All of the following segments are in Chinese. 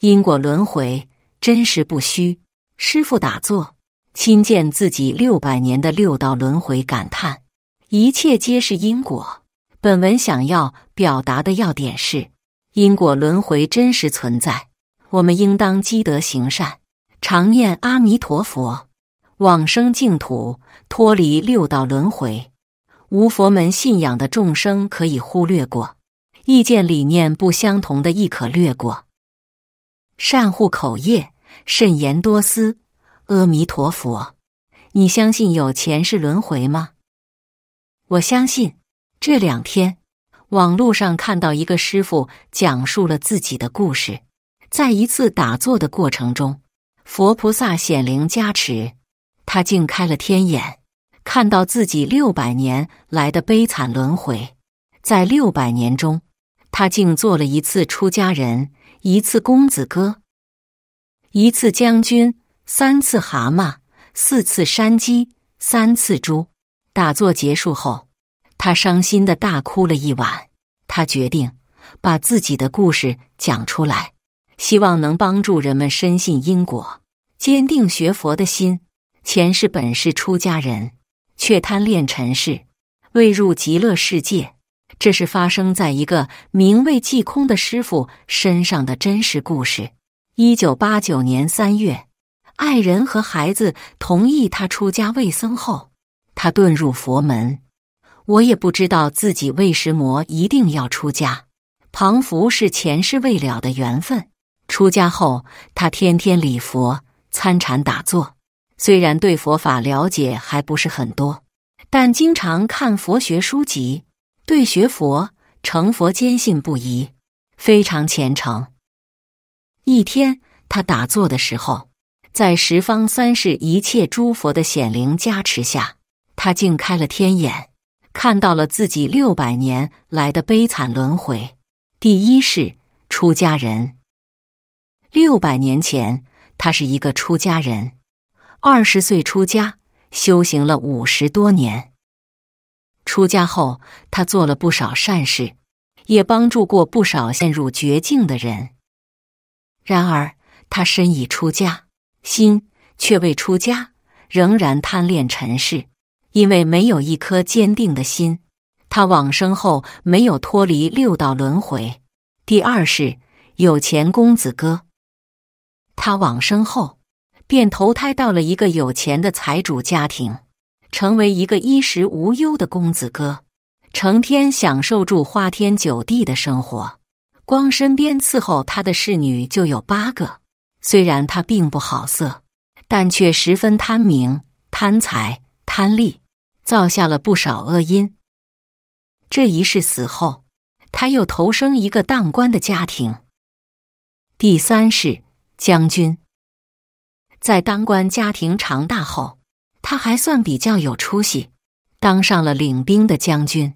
因果轮回真实不虚，师傅打坐亲见自己六百年的六道轮回，感叹一切皆是因果。本文想要表达的要点是：因果轮回真实存在，我们应当积德行善，常念阿弥陀佛，往生净土，脱离六道轮回。无佛门信仰的众生可以忽略过，意见理念不相同的亦可略过。善护口业，慎言多思。阿弥陀佛，你相信有前世轮回吗？我相信。这两天，网络上看到一个师傅讲述了自己的故事，在一次打坐的过程中，佛菩萨显灵加持，他竟开了天眼，看到自己六百年来的悲惨轮回。在六百年中，他竟做了一次出家人。一次公子哥，一次将军，三次蛤蟆，四次山鸡，三次猪。打坐结束后，他伤心的大哭了一晚。他决定把自己的故事讲出来，希望能帮助人们深信因果，坚定学佛的心。前世本是出家人，却贪恋尘世，未入极乐世界。这是发生在一个名为济空的师傅身上的真实故事。一九八九年三月，爱人和孩子同意他出家为僧后，他遁入佛门。我也不知道自己为什魔一定要出家，庞福是前世未了的缘分。出家后，他天天礼佛、参禅、打坐，虽然对佛法了解还不是很多，但经常看佛学书籍。对学佛成佛坚信不疑，非常虔诚。一天，他打坐的时候，在十方三世一切诸佛的显灵加持下，他竟开了天眼，看到了自己六百年来的悲惨轮回。第一世，出家人。六百年前，他是一个出家人，二十岁出家，修行了五十多年。出家后，他做了不少善事，也帮助过不少陷入绝境的人。然而，他身已出家，心却未出家，仍然贪恋尘世。因为没有一颗坚定的心，他往生后没有脱离六道轮回。第二世有钱公子哥，他往生后便投胎到了一个有钱的财主家庭。成为一个衣食无忧的公子哥，成天享受住花天酒地的生活。光身边伺候他的侍女就有八个。虽然他并不好色，但却十分贪名、贪财、贪利，造下了不少恶因。这一世死后，他又投生一个当官的家庭。第三世将军，在当官家庭长大后。他还算比较有出息，当上了领兵的将军。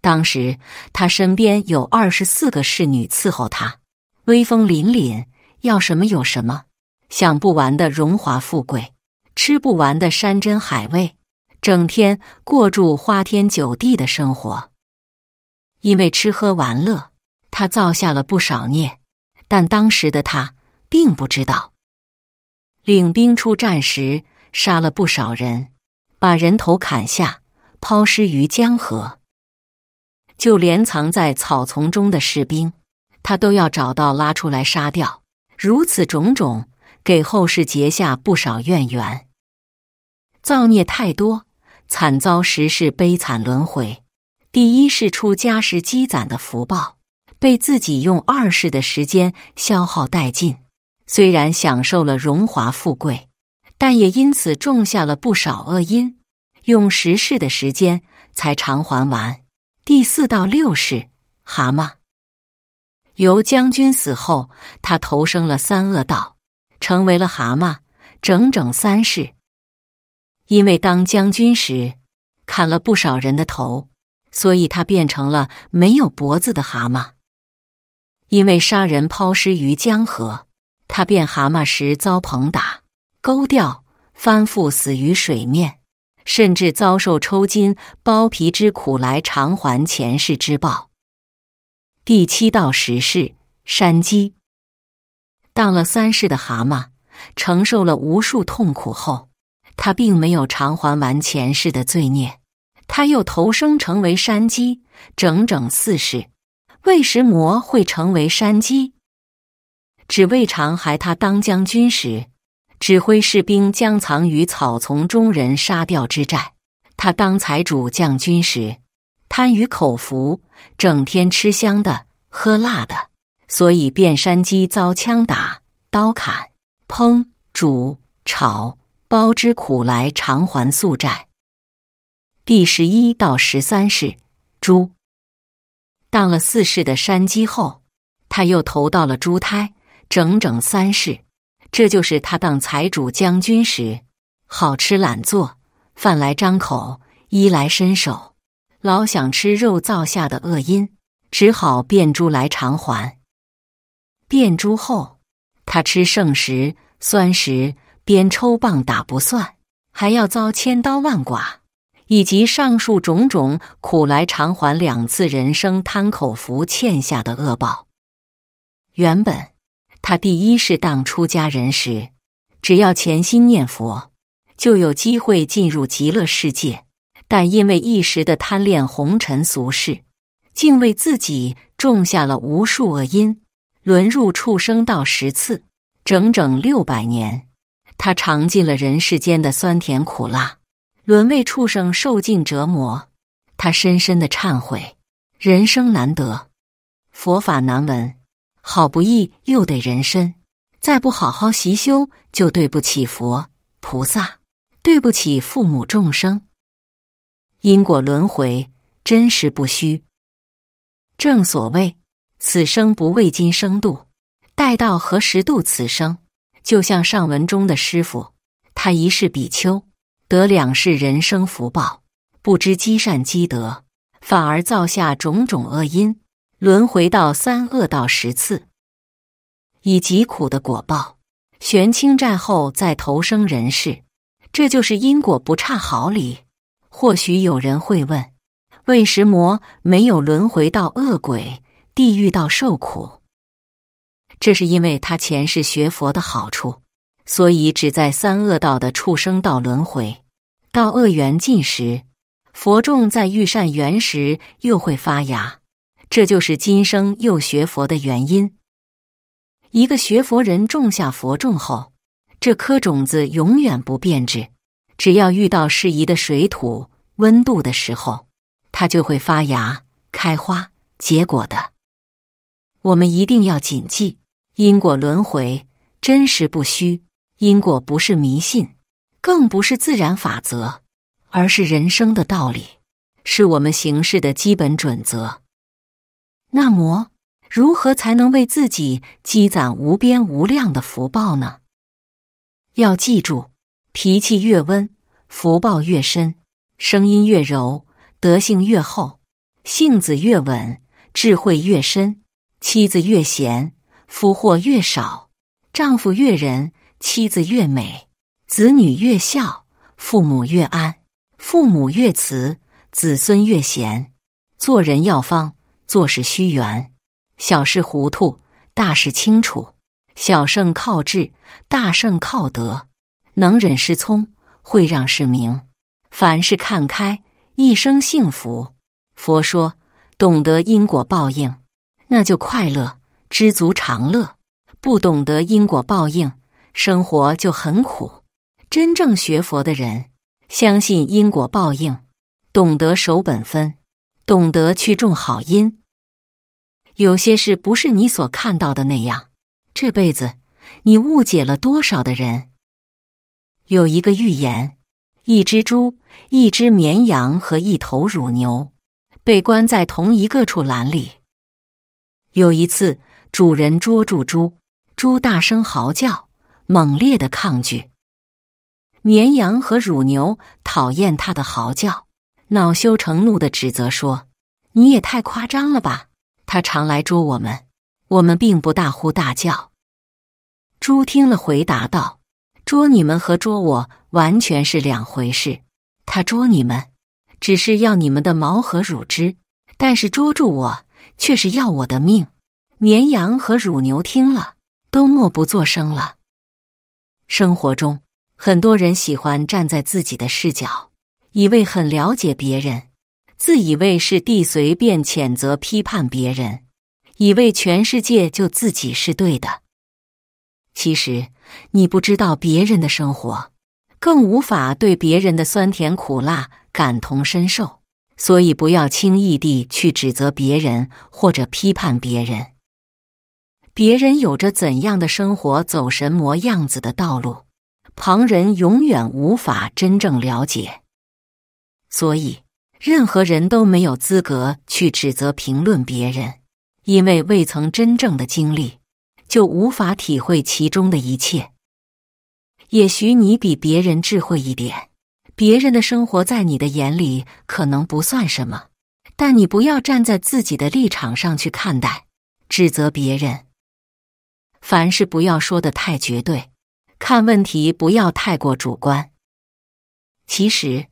当时他身边有二十四个侍女伺候他，威风凛凛，要什么有什么，享不完的荣华富贵，吃不完的山珍海味，整天过住花天酒地的生活。因为吃喝玩乐，他造下了不少孽，但当时的他并不知道，领兵出战时。杀了不少人，把人头砍下，抛尸于江河。就连藏在草丛中的士兵，他都要找到拉出来杀掉。如此种种，给后世结下不少怨缘，造孽太多，惨遭时世悲惨轮回。第一世出家时积攒的福报，被自己用二世的时间消耗殆尽。虽然享受了荣华富贵。但也因此种下了不少恶因，用十世的时间才偿还完。第四到六世，蛤蟆由将军死后，他投生了三恶道，成为了蛤蟆，整整三世。因为当将军时砍了不少人的头，所以他变成了没有脖子的蛤蟆。因为杀人抛尸于江河，他变蛤蟆时遭彭打。钩掉，翻覆，死于水面，甚至遭受抽筋剥皮之苦来偿还前世之报。第七到十世，山鸡当了三世的蛤蟆，承受了无数痛苦后，他并没有偿还完前世的罪孽，他又投生成为山鸡，整整四世。为什魔会成为山鸡？只为长还他当将军时。指挥士兵将藏于草丛中人杀掉之债。他当财主将军时，贪于口福，整天吃香的喝辣的，所以变山鸡遭枪打、刀砍、烹煮炒包之苦来偿还宿债。第十一到十三世，猪当了四世的山鸡后，他又投到了猪胎，整整三世。这就是他当财主将军时好吃懒做，饭来张口，衣来伸手，老想吃肉造下的恶因，只好变猪来偿还。变猪后，他吃剩食、酸食，边抽棒打不算，还要遭千刀万剐，以及上述种种苦来偿还两次人生贪口福欠下的恶报。原本。他第一是当出家人时，只要潜心念佛，就有机会进入极乐世界。但因为一时的贪恋红尘俗世，竟为自己种下了无数恶因，沦入畜生道十次，整整六百年。他尝尽了人世间的酸甜苦辣，沦为畜生受尽折磨。他深深的忏悔：人生难得，佛法难闻。好不易又得人身，再不好好习修，就对不起佛菩萨，对不起父母众生。因果轮回真实不虚，正所谓“此生不为今生度，待到何时度此生”。就像上文中的师傅，他一世比丘得两世人生福报，不知积善积德，反而造下种种恶因。轮回到三恶道十次，以极苦的果报，玄清战后再投生人世，这就是因果不差毫厘。或许有人会问：为什魔没有轮回到恶鬼、地狱道受苦，这是因为他前世学佛的好处，所以只在三恶道的畜生道轮回。到恶缘尽时，佛种在御善缘时又会发芽。这就是今生又学佛的原因。一个学佛人种下佛种后，这颗种子永远不变质，只要遇到适宜的水土温度的时候，它就会发芽、开花、结果的。我们一定要谨记，因果轮回真实不虚，因果不是迷信，更不是自然法则，而是人生的道理，是我们行事的基本准则。那么，如何才能为自己积攒无边无量的福报呢？要记住，脾气越温，福报越深；声音越柔，德性越厚；性子越稳，智慧越深；妻子越贤，福祸越少；丈夫越仁，妻子越美；子女越孝，父母越安；父母越慈，子孙越贤。做人要方。做事虚圆，小事糊涂，大事清楚。小胜靠智，大胜靠德。能忍是聪，会让是明。凡事看开，一生幸福。佛说，懂得因果报应，那就快乐，知足常乐。不懂得因果报应，生活就很苦。真正学佛的人，相信因果报应，懂得守本分，懂得去种好因。有些事不是你所看到的那样。这辈子你误解了多少的人？有一个寓言：一只猪、一只绵羊和一头乳牛被关在同一个畜栏里。有一次，主人捉住猪，猪大声嚎叫，猛烈的抗拒。绵羊和乳牛讨厌它的嚎叫，恼羞成怒的指责说：“你也太夸张了吧！”他常来捉我们，我们并不大呼大叫。猪听了回答道：“捉你们和捉我完全是两回事。他捉你们，只是要你们的毛和乳汁；但是捉住我，却是要我的命。”绵羊和乳牛听了，都默不作声了。生活中，很多人喜欢站在自己的视角，以为很了解别人。自以为是地随便谴责、批判别人，以为全世界就自己是对的。其实你不知道别人的生活，更无法对别人的酸甜苦辣感同身受。所以不要轻易地去指责别人或者批判别人。别人有着怎样的生活，走什么样子的道路，旁人永远无法真正了解。所以。任何人都没有资格去指责、评论别人，因为未曾真正的经历，就无法体会其中的一切。也许你比别人智慧一点，别人的生活在你的眼里可能不算什么，但你不要站在自己的立场上去看待、指责别人。凡事不要说的太绝对，看问题不要太过主观。其实。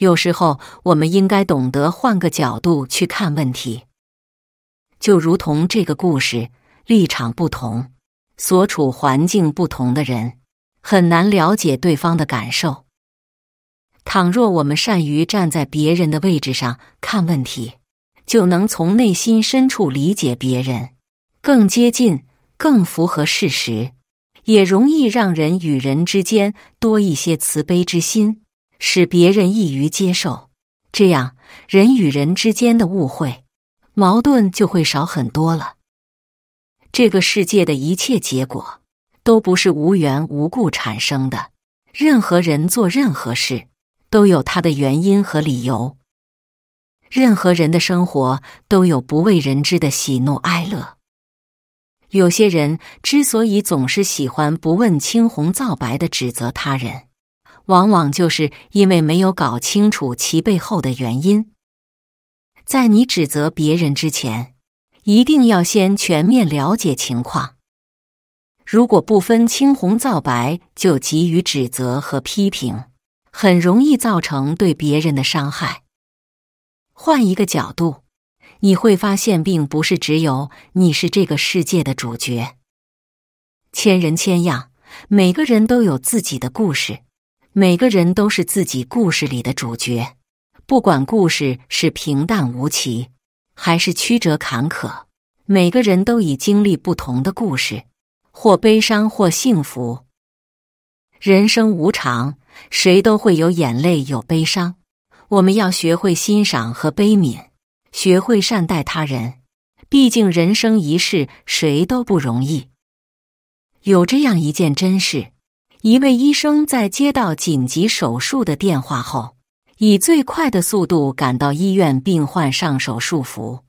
有时候，我们应该懂得换个角度去看问题。就如同这个故事，立场不同、所处环境不同的人，很难了解对方的感受。倘若我们善于站在别人的位置上看问题，就能从内心深处理解别人，更接近、更符合事实，也容易让人与人之间多一些慈悲之心。使别人易于接受，这样人与人之间的误会、矛盾就会少很多了。这个世界的一切结果都不是无缘无故产生的，任何人做任何事都有他的原因和理由。任何人的生活都有不为人知的喜怒哀乐。有些人之所以总是喜欢不问青红皂白的指责他人。往往就是因为没有搞清楚其背后的原因，在你指责别人之前，一定要先全面了解情况。如果不分青红皂白就急于指责和批评，很容易造成对别人的伤害。换一个角度，你会发现，并不是只有你是这个世界的主角。千人千样，每个人都有自己的故事。每个人都是自己故事里的主角，不管故事是平淡无奇还是曲折坎坷，每个人都已经历不同的故事，或悲伤，或幸福。人生无常，谁都会有眼泪，有悲伤。我们要学会欣赏和悲悯，学会善待他人。毕竟人生一世，谁都不容易。有这样一件真事。一位医生在接到紧急手术的电话后，以最快的速度赶到医院，并换上手术服。